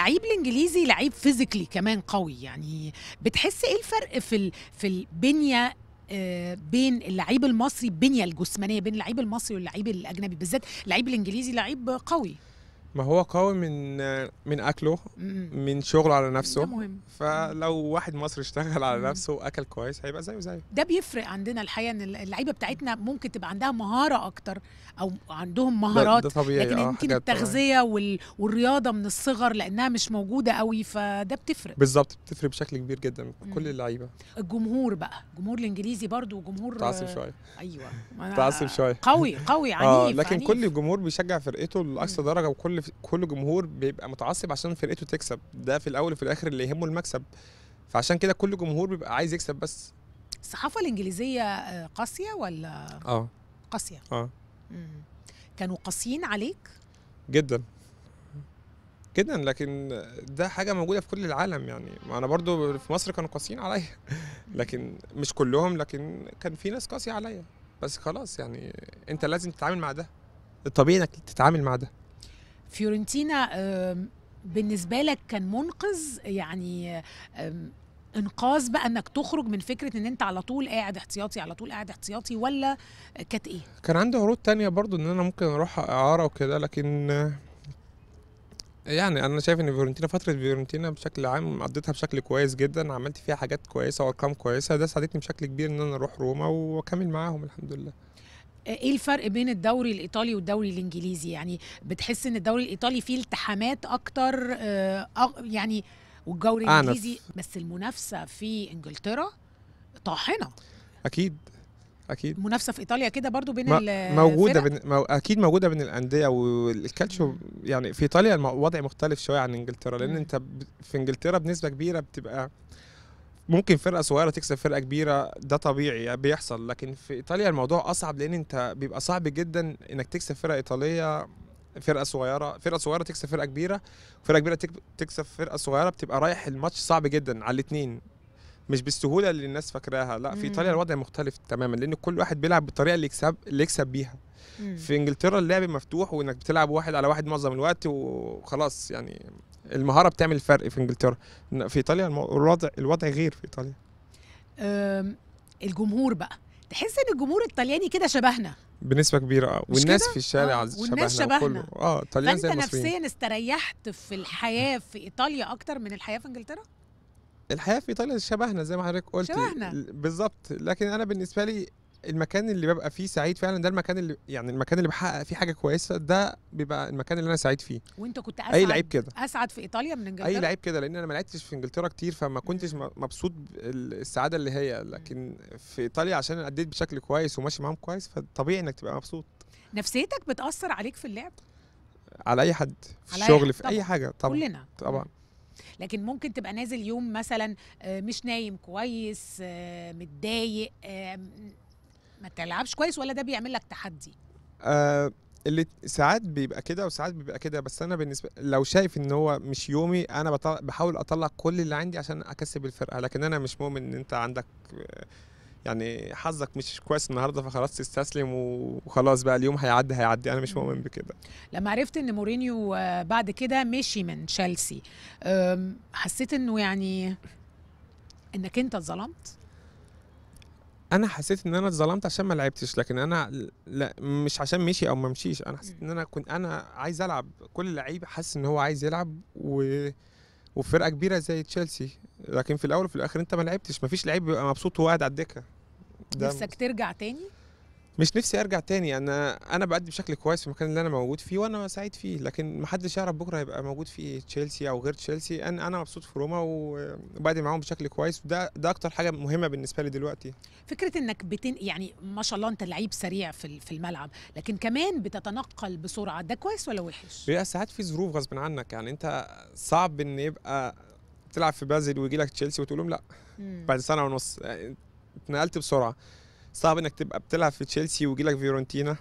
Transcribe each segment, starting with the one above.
اللعيب الانجليزي لعيب فيزيكلي كمان قوي يعني بتحس ايه الفرق في ال... في البنيه آه، بين اللعيب المصري البنيه الجسمانيه بين اللعيب المصري واللعيب الاجنبي بالذات اللعيب الانجليزي لعيب قوي ما هو قوي من من اكله من شغله على نفسه ده مهم فلو واحد مصري اشتغل على نفسه واكل كويس هيبقى زيه زيه ده بيفرق عندنا الحقيقه ان اللعيبه بتاعتنا ممكن تبقى عندها مهاره اكتر او عندهم مهارات ده, ده طبيعي لكن آه، يمكن التغذيه والرياضه من الصغر لانها مش موجوده قوي فده بتفرق بالظبط بتفرق بشكل كبير جدا مم. كل اللعيبه الجمهور بقى الجمهور الانجليزي برضو جمهور متعصب شويه ايوه متعصب شويه قوي قوي آه، عنيف آه لكن عنيف. كل الجمهور بيشجع فرقته لاقصى درجه وكل كل جمهور بيبقى متعصب عشان فرقته تكسب ده في الاول وفي الاخر اللي يهمه المكسب فعشان كده كل جمهور بيبقى عايز يكسب بس الصحافه الانجليزيه آه، قاسيه ولا اه قاسيه اه كانوا قاسيين عليك جدا جدا لكن ده حاجه موجوده في كل العالم يعني ما انا برضو في مصر كانوا قاسيين عليا لكن مش كلهم لكن كان في ناس قاسيه عليا بس خلاص يعني انت لازم تتعامل مع ده الطبيعي انك تتعامل مع ده فيورنتينا بالنسبه لك كان منقذ يعني انقاذ بقى انك تخرج من فكره ان انت على طول قاعد احتياطي على طول قاعد احتياطي ولا كانت ايه؟ كان عندي عروض تانية برضو ان انا ممكن اروح اعاره وكده لكن يعني انا شايف ان فيورنتينا فتره فيورنتينا بشكل عام قضيتها بشكل كويس جدا عملت فيها حاجات كويسه وارقام كويسه ده ساعدتني بشكل كبير ان انا اروح روما واكمل معاهم الحمد لله آه، ايه الفرق بين الدوري الايطالي والدوري الانجليزي يعني بتحس ان الدوري الايطالي فيه التحامات اكتر آه، يعني والدوري الانجليزي بس المنافسه في انجلترا طاحنه اكيد اكيد منافسه في ايطاليا كده برضو بين موجوده بين مو اكيد موجوده بين الانديه والكالتشو يعني في ايطاليا الوضع مختلف شويه عن انجلترا لان انت في انجلترا بنسبه كبيره بتبقى ممكن فرقه صغيره تكسب فرقه كبيره ده طبيعي يعني بيحصل لكن في ايطاليا الموضوع اصعب لان انت بيبقى صعب جدا انك تكسب فرقه ايطاليه فرقه صغيره فرقه صغيره تكسب فرقه كبيره فرقه كبيره تكسب فرقه صغيره بتبقى رايح الماتش صعب جدا على الاثنين مش بالسهوله اللي الناس فاكراها لا في ايطاليا الوضع مختلف تماما لان كل واحد بيلعب بالطريقه اللي يكسب اللي يكسب بيها في انجلترا اللعب مفتوح وانك بتلعب واحد على واحد معظم الوقت وخلاص يعني المهاره بتعمل فرق في انجلترا في ايطاليا الوضع الوضع غير في ايطاليا الجمهور بقى تحس ان الجمهور الطلياني كده شبهنا بنسبه كبيره اه والناس في الشارع آه. والناس شبهنا, اه طليان زي المصريين نفسيا استريحت في الحياه في ايطاليا اكتر من الحياه في انجلترا الحياه في ايطاليا شبهنا زي ما حضرتك قلت شبهنا بالظبط لكن انا بالنسبه لي المكان اللي ببقى فيه سعيد فعلا ده المكان اللي يعني المكان اللي بحقق فيه حاجه كويسه ده بيبقى المكان اللي انا سعيد فيه وانت كنت اسعد اي لعيب كده اسعد في ايطاليا من انجلترا اي لعيب كده لان انا ما لعبتش في انجلترا كتير فما كنتش مبسوط السعاده اللي هي لكن في ايطاليا عشان انا اديت بشكل كويس وماشي معاهم كويس فطبيعي انك تبقى مبسوط نفسيتك بتاثر عليك في اللعب على اي حد في على الشغل في اي حاجه طبعا كلنا طبعا لكن ممكن تبقى نازل يوم مثلا آه، مش نايم كويس آه، متضايق آه، ما تلعبش كويس ولا ده بيعمل لك تحدي آه اللي ساعات بيبقى كده وساعات بيبقى كده بس انا بالنسبه لو شايف ان هو مش يومي انا بطلع بحاول اطلع كل اللي عندي عشان اكسب الفرقه لكن انا مش مؤمن ان انت عندك آه، يعني حظك مش كويس النهارده فخلاص تستسلم وخلاص بقى اليوم هيعدي هيعدي انا مش مؤمن بكده لما عرفت ان مورينيو آه، بعد كده مشي من تشيلسي حسيت انه يعني انك انت اتظلمت انا حسيت ان انا اتظلمت عشان ما لعبتش لكن انا لا مش عشان مشي او ما مشيش انا حسيت ان انا كنت انا عايز العب كل لعيب حاسس ان هو عايز يلعب و وفرقه كبيره زي تشيلسي لكن في الاول وفي الاخر انت ما لعبتش ما فيش لعيب بيبقى مبسوط وهو قاعد على الدكه نفسك ترجع تاني مش نفسي ارجع تاني انا انا بادي بشكل كويس في المكان اللي انا موجود فيه وانا سعيد فيه لكن ما حدش يعرف بكره هيبقى موجود في تشيلسي او غير تشيلسي انا انا مبسوط في روما وبادي معاهم بشكل كويس وده ده اكتر حاجه مهمه بالنسبه لي دلوقتي فكره انك بتن يعني ما شاء الله انت لعيب سريع في في الملعب لكن كمان بتتنقل بسرعه ده كويس ولا وحش بيبقى ساعات في ظروف غصب عنك يعني انت صعب ان يبقى تلعب في بازل ويجي لك تشيلسي وتقول لهم لا مم. بعد سنه ونص يعني اتنقلت بسرعه صعب انك تبقى بتلعب في تشيلسي ويجي لك فيورنتينا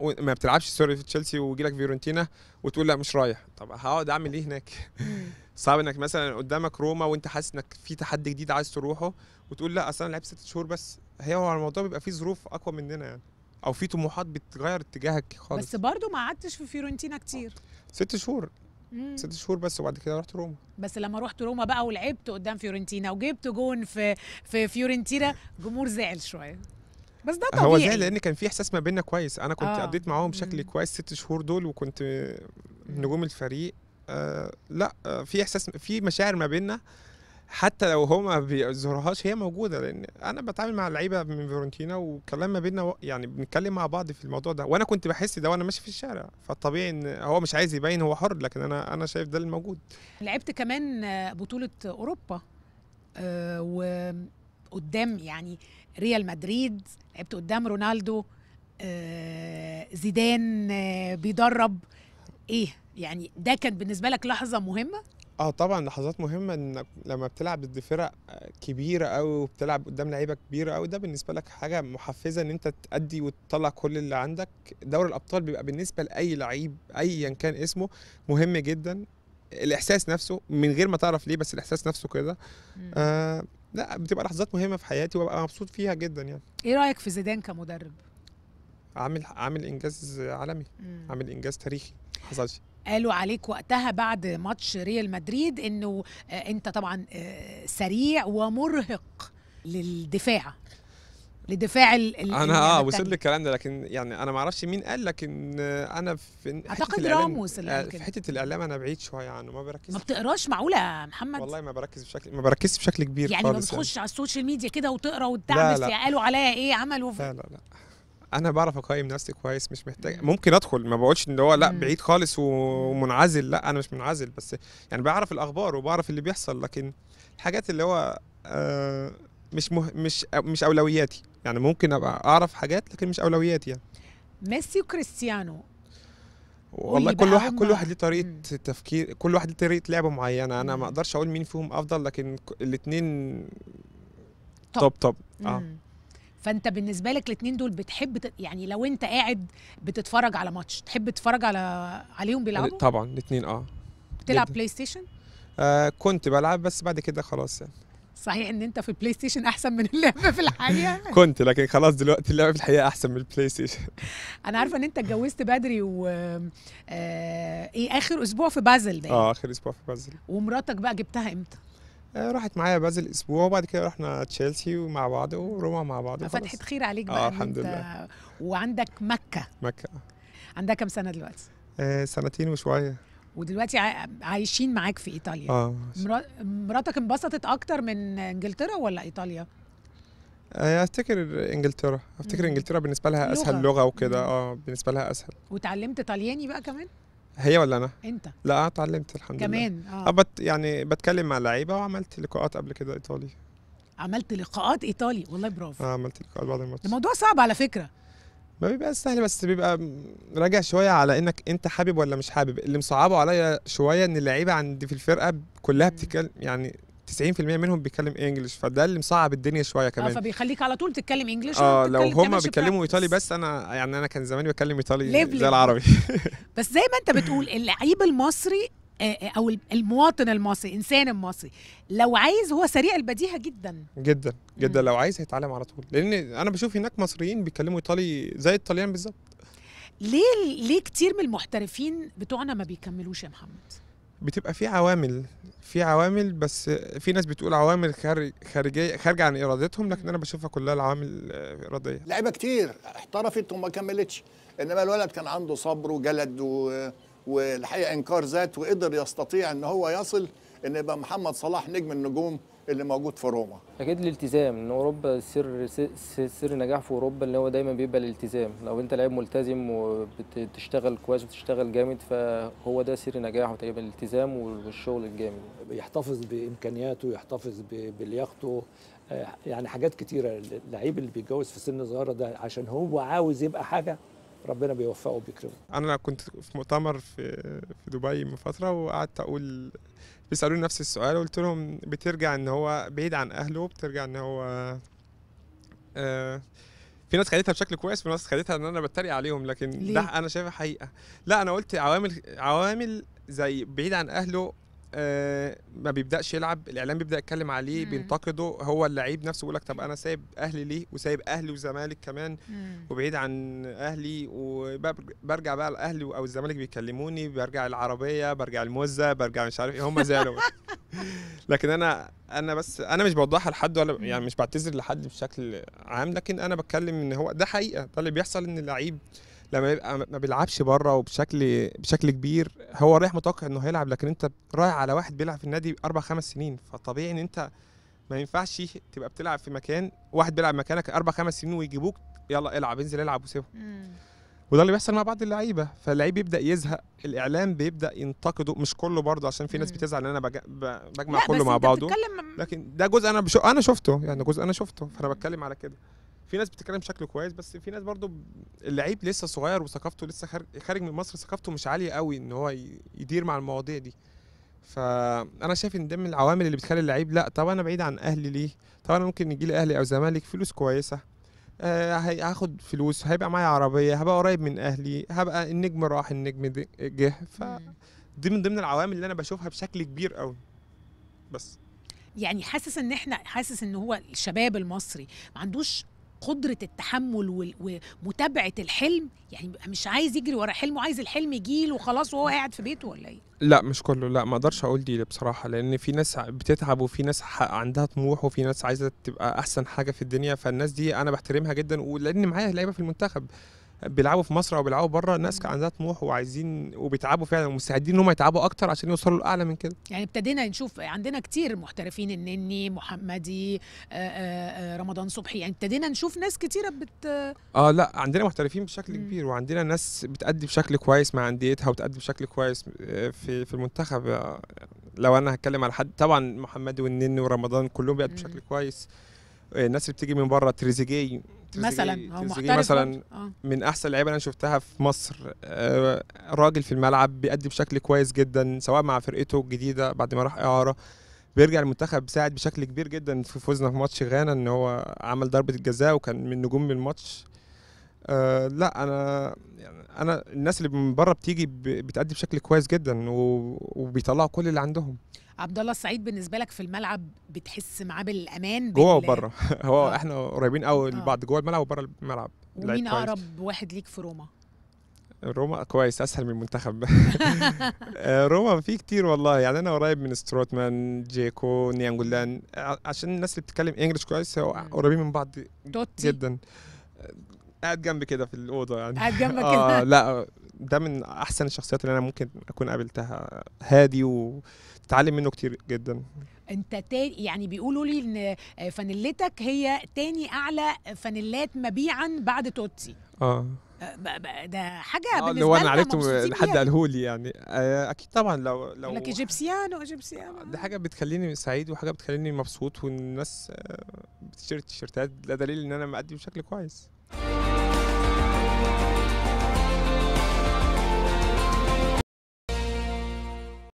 ما بتلعبش سوري في تشيلسي ويجي لك فيورنتينا وتقول لا مش رايح طب هقعد اعمل ايه هناك صعب انك مثلا قدامك روما وانت حاسس انك في تحدي جديد عايز تروحه وتقول لا اصل انا لعبت ست شهور بس هي هو الموضوع بيبقى فيه ظروف اقوى مننا يعني او في طموحات بتغير اتجاهك خالص بس برضه ما قعدتش في فيورنتينا كتير ست شهور مم. ست شهور بس وبعد كده رحت روما بس لما رحت روما بقى ولعبت قدام فيورنتينا وجبت جون في في فيورنتينا الجمهور زعل شويه بس ده طبيعي هو زعل لان كان في احساس ما بيننا كويس انا كنت آه. قضيت معاهم بشكل كويس ست شهور دول وكنت نجوم الفريق آه لا آه في احساس في مشاعر ما بيننا حتى لو هو ما بيظهرهاش هي موجوده لان انا بتعامل مع لعيبه من فيورنتينا والكلام ما بيننا يعني بنتكلم مع بعض في الموضوع ده وانا كنت بحس ده وانا ماشي في الشارع فالطبيعي ان هو مش عايز يبين هو حر لكن انا انا شايف ده الموجود لعبت كمان بطوله اوروبا آه، وقدام يعني ريال مدريد لعبت قدام رونالدو آه، زيدان آه، بيدرب ايه يعني ده كان بالنسبه لك لحظه مهمه اه طبعا لحظات مهمه انك لما بتلعب ضد فرق كبيره او وبتلعب قدام لعيبه كبيره او ده بالنسبه لك حاجه محفزه ان انت تأدي وتطلع كل اللي عندك دوري الابطال بيبقى بالنسبه لاي لعيب ايا كان اسمه مهم جدا الاحساس نفسه من غير ما تعرف ليه بس الاحساس نفسه كده آه لا بتبقى لحظات مهمه في حياتي وببقى مبسوط فيها جدا يعني ايه رايك في زيدان كمدرب عامل عامل انجاز عالمي عامل انجاز تاريخي حصلش قالوا عليك وقتها بعد ماتش ريال مدريد انه آه، انت طبعا آه، سريع ومرهق للدفاع لدفاع ال انا اه وصل لي الكلام ده لكن يعني انا ما اعرفش مين قال لكن آه، انا في اعتقد راموس في حته الاعلام انا بعيد شويه عنه ما بركز ما بتقراش معقوله يا محمد والله ما بركز بشكل ما بركزش بشكل كبير يعني ما يعني. بتخش يعني. على السوشيال ميديا كده وتقرا وتدعبس يا قالوا عليا ايه عملوا لا لا لا انا بعرف اقيم نفسي كويس مش محتاج ممكن ادخل ما بقولش ان هو لا بعيد خالص ومنعزل لا انا مش منعزل بس يعني بعرف الاخبار وبعرف اللي بيحصل لكن الحاجات اللي هو آه، مش مه... مش مش اولوياتي يعني ممكن ابقى اعرف حاجات لكن مش اولوياتي يعني ميسي وكريستيانو والله كل واحد كل واحد ليه طريقه مم. تفكير كل واحد ليه طريقه لعبه معينه انا ما اقدرش اقول مين فيهم افضل لكن الاثنين طب طب, طب. اه فانت بالنسبه لك الاثنين دول بتحب ت... يعني لو انت قاعد بتتفرج على ماتش تحب تتفرج على عليهم بيلعبوا طبعا الاثنين اه بتلعب بلاي ستيشن آه كنت بلعب بس بعد كده خلاص يعني صحيح ان انت في البلاي ستيشن احسن من اللعبه في الحقيقه كنت لكن خلاص دلوقتي اللعبه في الحقيقه احسن من البلاي ستيشن انا عارفه ان انت اتجوزت بدري و آه... ايه اخر اسبوع في بازل ده يعني. اه اخر اسبوع في بازل ومراتك بقى جبتها امتى آه، راحت معايا بازل اسبوع وبعد كده رحنا تشيلسي مع بعض وروما مع بعض فتحت خير عليك بقى آه الحمد لله وعندك مكة مكة عندها كام سنة دلوقتي؟ آه سنتين وشوية ودلوقتي عايشين معاك في ايطاليا اه مراتك انبسطت اكتر من انجلترا ولا ايطاليا؟ آه، افتكر انجلترا افتكر انجلترا بالنسبه لها اسهل لغه, لغة وكده اه بالنسبه لها اسهل وتعلمت طلياني بقى كمان هي ولا انا؟ انت لا اتعلمت الحمد كمان. لله كمان اه أبت آه، يعني بتكلم مع لعيبه وعملت لقاءات قبل كده ايطالي عملت لقاءات ايطالي والله برافو اه عملت لقاءات بعد الماتش الموضوع صعب على فكره ما بيبقى سهل بس بيبقى راجع شويه على انك انت حابب ولا مش حابب اللي مصعبه عليا شويه ان اللعيبه عندي في الفرقه كلها بتتكلم يعني 90% منهم بيتكلم انجلش فده اللي مصعب الدنيا شويه آه، كمان اه فبيخليك على طول تتكلم انجلش اه لو هما بيتكلموا ايطالي بس انا يعني انا كان زماني بتكلم ايطالي زي العربي بس زي ما انت بتقول اللعيب المصري آه، آه، او المواطن المصري الانسان المصري لو عايز هو سريع البديهه جدا جدا جدا لو عايز هيتعلم على طول لان انا بشوف هناك مصريين بيتكلموا ايطالي زي الطليان بالظبط ليه ليه كتير من المحترفين بتوعنا ما بيكملوش يا محمد بتبقى في عوامل في عوامل بس في ناس بتقول عوامل خارجيه خارجه عن ارادتهم لكن انا بشوفها كلها العوامل آه، اراديه لعيبه كتير احترفت وما كملتش انما الولد كان عنده صبر وجلد و... والحقيقه انكار ذات وقدر يستطيع ان هو يصل ان يبقى محمد صلاح نجم النجوم اللي موجود في روما اكيد الالتزام ان اوروبا سر سر نجاح في اوروبا اللي هو دايما بيبقى الالتزام لو انت لعيب ملتزم وبتشتغل كويس وبتشتغل جامد فهو ده سر نجاحه تقريبا الالتزام والشغل الجامد يحتفظ بامكانياته يحتفظ بلياقته آه، يعني حاجات كتيره اللعيب اللي بيتجوز في سن صغيره ده عشان هو عاوز يبقى حاجه ربنا بيوفقه وبيكرمه انا كنت في مؤتمر في في دبي من فتره وقعدت اقول بيسالوني نفس السؤال قلت لهم بترجع ان هو بعيد عن اهله بترجع ان هو آه، في ناس خدتها بشكل كويس في ناس خدتها ان انا بتريق عليهم لكن ليه؟ ده انا شايفها حقيقه لا انا قلت عوامل عوامل زي بعيد عن اهله آه، ما بيبداش يلعب الاعلام بيبدا يتكلم عليه مم. بينتقده هو اللعيب نفسه بيقول لك طب انا سايب اهلي ليه وسايب اهلي وزمالك كمان مم. وبعيد عن اهلي وبرجع بقى الاهلي او الزمالك بيكلموني برجع العربيه برجع الموزه برجع مش عارف ايه هم زعلوا لكن انا انا بس انا مش بوضحها لحد ولا يعني مش بعتذر لحد بشكل عام لكن انا بتكلم ان هو ده حقيقه ده اللي بيحصل ان اللعيب لما يبقى ما بيلعبش بره وبشكل بشكل كبير هو رايح متوقع انه هيلعب لكن انت رايح على واحد بيلعب في النادي اربع خمس سنين فطبيعي ان انت ما ينفعش تبقى بتلعب في مكان واحد بيلعب مكانك اربع خمس سنين ويجيبوك يلا العب انزل العب وسيبهم وده اللي بيحصل مع بعض اللعيبه فاللعيب بيبدا يزهق الاعلام بيبدا ينتقده مش كله برضه عشان في ناس بتزعل ان انا بجمع كله مع بعضه لكن ده جزء انا بشو... انا شفته يعني جزء انا شفته فانا بتكلم على كده في ناس بتتكلم بشكل كويس بس في ناس برضو اللعيب لسه صغير وثقافته لسه خارج من مصر ثقافته مش عاليه قوي ان هو يدير مع المواضيع دي فانا شايف ان ده من العوامل اللي بتخلي اللعيب لا طب انا بعيد عن اهلي ليه طب انا ممكن يجي لي اهلي او زمالك فلوس كويسه آه هاخد فلوس هيبقى معايا عربيه هبقى قريب من اهلي هبقى النجم راح النجم جه ف دي من ضمن العوامل اللي انا بشوفها بشكل كبير قوي بس يعني حاسس ان احنا حاسس ان هو الشباب المصري ما عندوش قدره التحمل ومتابعه الحلم يعني مش عايز يجري ورا حلمه عايز الحلم يجيله وخلاص وهو قاعد في بيته ولا ايه لا مش كله لا ما اقدرش اقول دي بصراحه لان في ناس بتتعب وفي ناس عندها طموح وفي ناس عايزه تبقى احسن حاجه في الدنيا فالناس دي انا بحترمها جدا ولان معايا لعيبه في المنتخب بيلعبوا في مصر او بيلعبوا بره ناس عندها طموح وعايزين وبيتعبوا فعلا ومستعدين ان هم يتعبوا اكتر عشان يوصلوا لاعلى من كده يعني ابتدينا نشوف عندنا كتير محترفين النني محمدي رمضان صبحي يعني ابتدينا نشوف ناس كتيره بت اه لا عندنا محترفين بشكل م. كبير وعندنا ناس بتأدي بشكل كويس مع انديتها وتأدي بشكل كويس آه، في في المنتخب آه، لو انا هتكلم على حد طبعا محمدي والنني ورمضان كلهم بيأدوا بشكل كويس آه، الناس اللي بتيجي من بره تريزيجيه مثلا او محترف مثلا آه. من احسن اللعيبه اللي انا شفتها في مصر آه راجل في الملعب بيأدي بشكل كويس جدا سواء مع فرقته الجديده بعد ما راح اعاره بيرجع المنتخب ساعد بشكل كبير جدا في فوزنا في ماتش غانا ان هو عمل ضربه الجزاء وكان من نجوم الماتش أه لا انا يعني انا الناس اللي من بره بتيجي بتأدي بشكل كويس جدا وبيطلعوا كل اللي عندهم عبد الله السعيد بالنسبه لك في الملعب بتحس معاه بالامان جوه بال... وبره هو آه. احنا قريبين قوي لبعض آه. جوه الملعب وبره الملعب ومين اقرب واحد ليك في روما روما كويس اسهل من المنتخب آه، روما في كتير والله يعني انا قريب من ستروتمان جيكو نيانجولان آه، عشان الناس اللي بتتكلم انجلش كويس قريبين من بعض دوتي. جدا قاعد جنبي كده في الاوضه يعني قاعد جنبك كده آه لا ده من احسن الشخصيات اللي انا ممكن اكون قابلتها هادي و اتعلم منه كتير جدا انت تاني يعني بيقولوا لي ان آه، فانيلتك هي تاني اعلى فانيلات مبيعا بعد توتسي اه, آه، ده حاجه آه بالنسبه لو انا عرفته حد قاله لي يعني آه، اكيد طبعا لو لو لك ايجيبسيانو ايجيبسيانو دي حاجه بتخليني سعيد وحاجه بتخليني مبسوط والناس بتشتري التيشيرتات ده دليل ان انا مقدم بشكل كويس